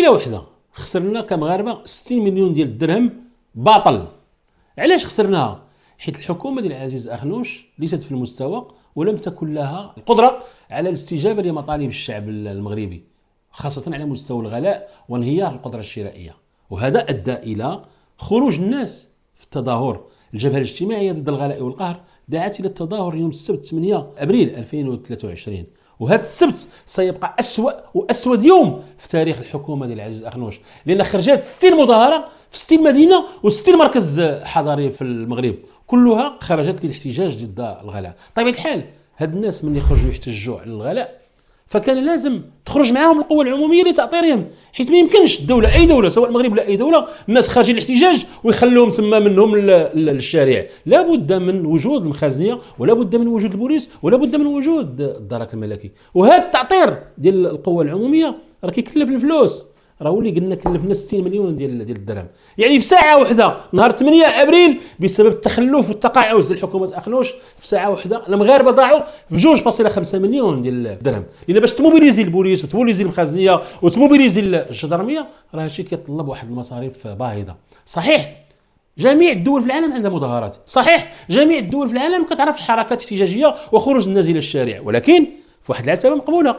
ليله وحده خسرنا كمغاربه 60 مليون ديال الدرهم باطل علاش خسرناها حيت الحكومه ديال عزيز اخنوش ليست في المستوى ولم تكن لها القدره على الاستجابه لمطالب الشعب المغربي خاصه على مستوى الغلاء وانهيار القدره الشرائيه وهذا ادى الى خروج الناس في التظاهر الجبهه الاجتماعيه ضد الغلاء والقهر دعت الى التظاهر يوم السبت 8 ابريل 2023 وهذا السبت سيبقى أسوأ وأسود يوم في تاريخ الحكومة ديال العزيز أخنوش لأن خرجت 60 مظاهرة في 60 مدينة و60 مركز حضاري في المغرب كلها خرجت للاحتجاج ضد الغلاء طيب الحال هاد الناس من يخرجوا يحتجوا على الغلاء فكان لازم تخرج معاهم القوه العموميه اللي تعطيهم حيت ما يمكنش الدوله اي دوله سواء المغرب ولا اي دوله الناس خارجين الاحتجاج ويخلوهم تما منهم للشارع لابد من وجود المخازنيه ولا بد من وجود البوليس ولا بد من وجود الدرك الملكي وهذا التعطير ديال القوه العموميه راه كيكلف الفلوس راه اللي قلنا كلفنا 60 مليون ديال ديال الدرهم يعني في ساعه واحده نهار 8 ابريل بسبب التخلف والتقاعس ديال حكومه اخنوش في ساعه واحده المغاربه ضاعوا في 2.5 مليون ديال الدرهم لان باش تموبيليزي البوليس وتموبيليزي المخازنيه وتموبيليزي الجدرميه راه هادشي كيطلب واحد المصاريف باهظه صحيح جميع الدول في العالم عندها مظاهرات صحيح جميع الدول في العالم كتعرف الحركات الاحتجاجيه وخروج الناس الى الشارع ولكن في واحد العتبه مقبوله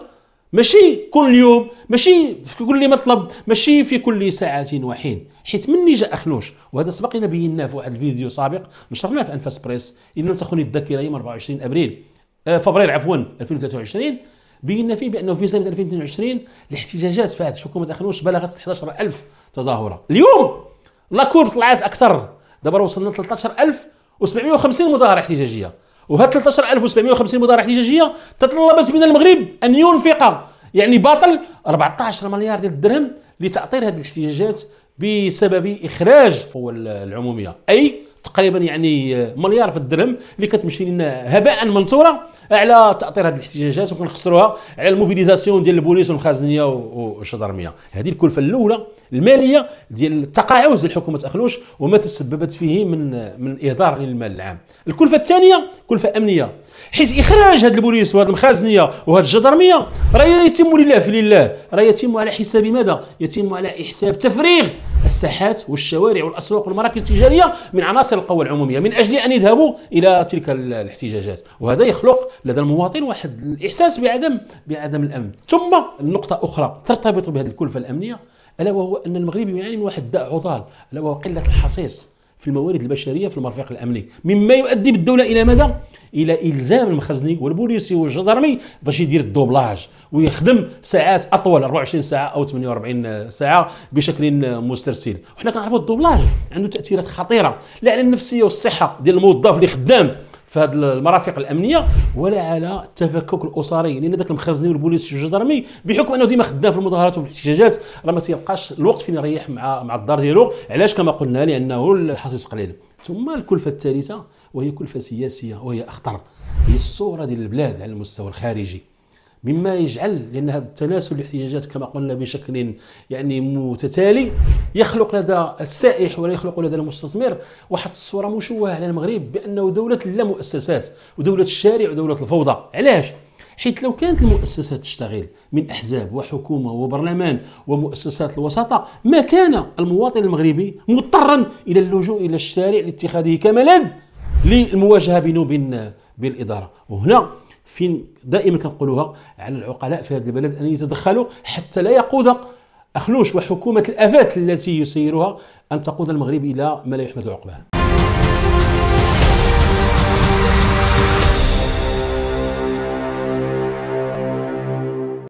ماشي كل يوم ماشي في كل مطلب ماشي في كل ساعة وحين حيت مني جاء خلوش وهذا سبق لنا بيناه في واحد الفيديو سابق نشرناه في انفاس بريس ان لم تخني الذاكرة يوم 24 ابريل آه فبراير عفوا 2023 بينا فيه بانه في سنه 2022 الاحتجاجات في حكومه اخنوش بلغت 11000 تظاهره اليوم لاكور طلعت اكثر دابا وصلنا 13750 مظاهره احتجاجيه وهاد 13750 مدراء احتجاجيه تطلبت من المغرب ان ينفق يعني باطل 14 مليار ديال الدرهم لتاطير هذه الاحتجاجات بسبب اخراج القوه العموميه اي تقريبا يعني مليار في الدرهم اللي كتمشي لنا هباء منثوره على تاطير هذه الاحتجاجات وكنخسروها على الموبيليزاسيون ديال البوليس والمخازنيه والجدرميه هذه الكلفه الاولى الماليه ديال التقاعس ديال حكومه اخلوش وما تسببت فيه من من اهدار للمال العام الكلفه الثانيه كلفه امنيه حيت اخراج هذا البوليس وهذه المخازنيه وهذه الجدرميه راه يتم لله في لله راه يتم على حساب ماذا يتم على حساب تفريغ الساحات والشوارع والاسواق والمراكز التجاريه من عناصر القوى العموميه من اجل ان يذهبوا الى تلك الاحتجاجات وهذا يخلق لدى المواطن واحد الاحساس بعدم بعدم الامن ثم نقطه اخرى ترتبط بهذه الكلفه الامنيه الا وهو ان المغرب يعاني من واحد الداء عضال الا وهو قله الحصيص في الموارد البشريه في المرفق الامني مما يؤدي بالدوله الى ماذا الى الزام المخزني والبوليسي والجدرمي باش يدير الدوبلاج ويخدم ساعات اطول 24 ساعه او 48 ساعه بشكل مسترسل وحنا كنعرفوا الدوبلاج عنده تاثيرات خطيره لا على النفسيه والصحه ديال الموظف اللي خدام في هذه المرافق الامنيه ولا على التفكك الاسري لان ذاك المخزني والبوليس والجدرمي بحكم انه ديما خدام في المظاهرات وفي الاحتجاجات راه ما تيلقاش الوقت فين يريح مع مع الدار ديالو علاش كما قلنا لانه الحصيص قليل ثم الكلفه الثالثه وهي كلفه سياسيه وهي اخطر هي الصوره ديال البلاد على المستوى الخارجي مما يجعل لان هذا التناسل الاحتجاجات كما قلنا بشكل يعني متتالي يخلق لدى السائح ولا يخلق لدى المستثمر واحد الصوره مشوهه على المغرب بانه دوله لا مؤسسات ودوله الشارع ودوله الفوضى علاش حيث لو كانت المؤسسات تشتغل من احزاب وحكومه وبرلمان ومؤسسات الوساطه ما كان المواطن المغربي مضطرا الى اللجوء الى الشارع لاتخاذه كملاذ للمواجهه بينه وبين بالاداره وهنا فين دائما كنقولوها على العقلاء في هذا البلد ان يتدخلوا حتى لا يقود اخلوش وحكومه الافات التي يسيرها ان تقود المغرب الى ما لا يحمد عقباه